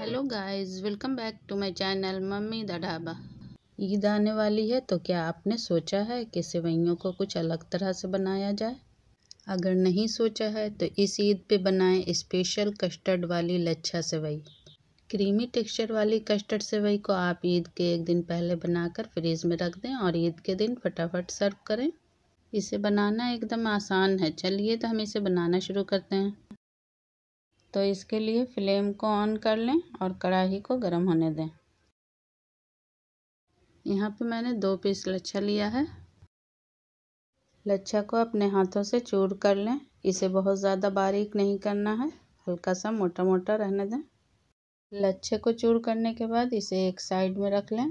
hello guys welcome back to my channel mummy the dhaba Eid आने वाली है तो क्या आपने सोचा है कि सेवैयों को कुछ अलग तरह से बनाया जाए अगर नहीं सोचा है तो इस ईद पे बनाएं स्पेशल कस्टर्ड वाली लच्छा सेवई क्रीमी टेक्सचर वाली कस्टर्ड सेवई को आप ईद के एक दिन पहले बनाकर फ्रीज में रख दें और ईद के दिन फटाफट सर्व करें इसे बनाना एकदम आसान है चलिए तो हम इसे बनाना शुरू करते हैं तो इसके लिए फ्लेम को ऑन कर लें और कढ़ाई को गर्म होने दें यहाँ पे मैंने दो पीस लच्छा लिया है लच्छा को अपने हाथों से चूर कर लें इसे बहुत ज़्यादा बारीक नहीं करना है हल्का सा मोटा मोटा रहने दें लच्छे को चूर करने के बाद इसे एक साइड में रख लें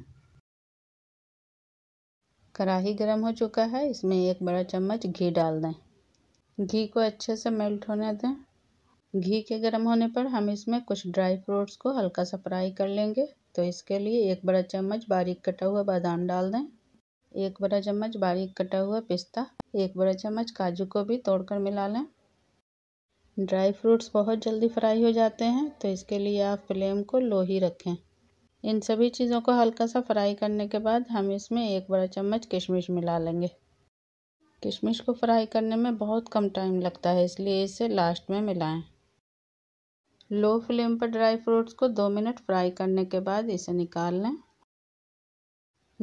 कढ़ाही गर्म हो चुका है इसमें एक बड़ा चम्मच घी डाल दें घी को अच्छे से मेल्ट होने दें घी के गर्म होने पर हम इसमें कुछ ड्राई फ्रूट्स को हल्का सा फ्राई कर लेंगे तो इसके लिए एक बड़ा चम्मच बारीक कटा हुआ बादाम डाल दें एक बड़ा चम्मच बारीक कटा हुआ पिस्ता एक बड़ा चम्मच काजू को भी तोड़कर मिला लें ड्राई फ्रूट्स बहुत जल्दी फ्राई हो जाते हैं तो इसके लिए आप फ्लेम को लो ही रखें इन सभी चीज़ों को हल्का सा फ्राई करने के बाद हम इसमें एक बड़ा चम्मच किशमिश मिला लेंगे किशमिश को फ्राई करने में बहुत कम टाइम लगता है इसलिए इसे लास्ट में मिलाएं लो फ्लेम पर ड्राई फ्रूट्स को दो मिनट फ्राई करने के बाद इसे निकाल लें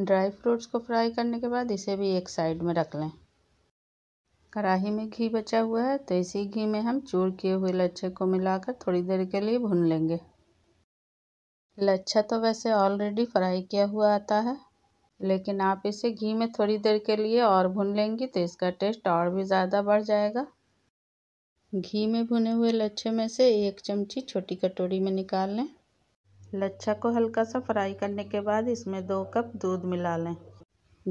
ड्राई फ्रूट्स को फ्राई करने के बाद इसे भी एक साइड में रख लें कढ़ाही में घी बचा हुआ है तो इसी घी में हम चूर किए हुए लच्छे को मिलाकर थोड़ी देर के लिए भून लेंगे लच्छा तो वैसे ऑलरेडी फ्राई किया हुआ आता है लेकिन आप इसे घी में थोड़ी देर के लिए और भून लेंगी तो इसका टेस्ट और भी ज़्यादा बढ़ जाएगा घी में भुने हुए लच्छे में से एक चमची छोटी कटोरी में निकाल लें लच्छा को हल्का सा फ्राई करने के बाद इसमें दो कप दूध मिला लें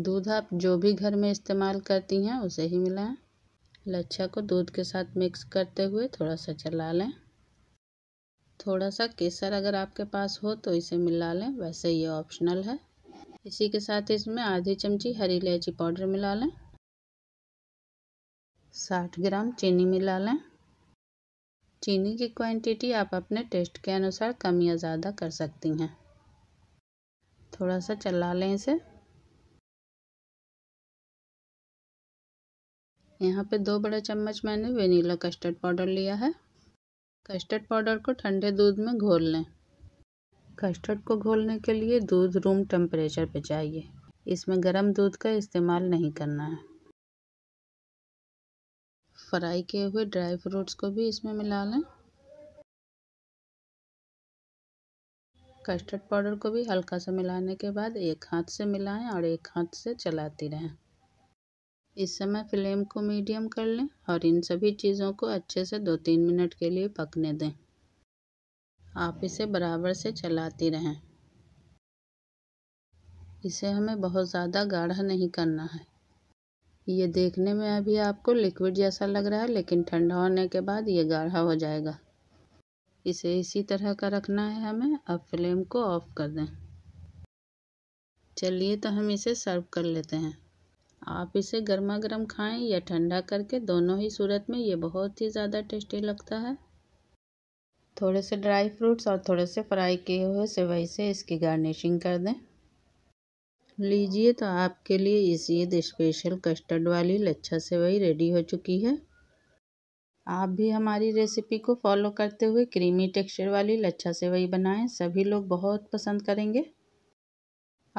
दूध आप जो भी घर में इस्तेमाल करती हैं उसे ही मिलाएं लच्छा को दूध के साथ मिक्स करते हुए थोड़ा सा चला लें थोड़ा सा केसर अगर आपके पास हो तो इसे मिला लें वैसे ये ऑप्शनल है इसी के साथ इसमें आधी चमची हरी इलायची पाउडर मिला लें साठ ग्राम चीनी मिला लें चीनी की क्वांटिटी आप अपने टेस्ट के अनुसार कम या ज़्यादा कर सकती हैं थोड़ा सा चला लें इसे यहाँ पे दो बड़े चम्मच मैंने वेनीला कस्टर्ड पाउडर लिया है कस्टर्ड पाउडर को ठंडे दूध में घोल लें कस्टर्ड को घोलने के लिए दूध रूम टेम्परेचर पर चाहिए इसमें गर्म दूध का इस्तेमाल नहीं करना है फ्राई किए हुए ड्राई फ्रूट्स को भी इसमें मिला लें कस्टर्ड पाउडर को भी हल्का सा मिलाने के बाद एक हाथ से मिलाएं और एक हाथ से चलाती रहें इस समय फ्लेम को मीडियम कर लें और इन सभी चीज़ों को अच्छे से दो तीन मिनट के लिए पकने दें आप इसे बराबर से चलाती रहें इसे हमें बहुत ज़्यादा गाढ़ा नहीं करना है ये देखने में अभी आपको लिक्विड जैसा लग रहा है लेकिन ठंडा होने के बाद ये गाढ़ा हो जाएगा इसे इसी तरह का रखना है हमें अब फ्लेम को ऑफ कर दें चलिए तो हम इसे सर्व कर लेते हैं आप इसे गर्मा गर्म खाएँ या ठंडा करके दोनों ही सूरत में ये बहुत ही ज़्यादा टेस्टी लगता है थोड़े से ड्राई फ्रूट्स और थोड़े से फ्राई किए हुए सेवई से इसकी गार्निशिंग कर दें लीजिए तो आपके लिए इस ईद स्पेशल कस्टर्ड वाली लच्छा सेवई रेडी हो चुकी है आप भी हमारी रेसिपी को फॉलो करते हुए क्रीमी टेक्सचर वाली लच्छा सेवई बनाएं सभी लोग बहुत पसंद करेंगे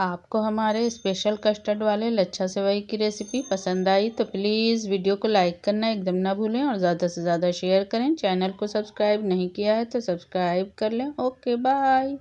आपको हमारे स्पेशल कस्टर्ड वाले लच्छा सेवई की रेसिपी पसंद आई तो प्लीज़ वीडियो को लाइक करना एकदम ना भूलें और ज़्यादा से ज़्यादा शेयर करें चैनल को सब्सक्राइब नहीं किया है तो सब्सक्राइब कर लें ओके बाय